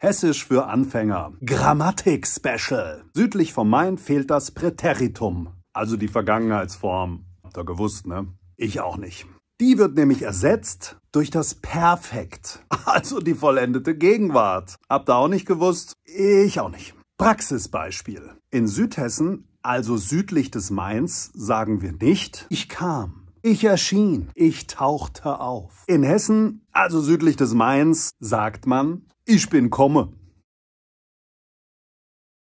Hessisch für Anfänger. Grammatik-Special. Südlich vom Main fehlt das Präteritum, also die Vergangenheitsform. Habt ihr gewusst, ne? Ich auch nicht. Die wird nämlich ersetzt durch das Perfekt, also die vollendete Gegenwart. Habt ihr auch nicht gewusst? Ich auch nicht. Praxisbeispiel. In Südhessen, also südlich des Mains, sagen wir nicht, ich kam. Ich erschien, ich tauchte auf. In Hessen, also südlich des Mains, sagt man, ich bin komme.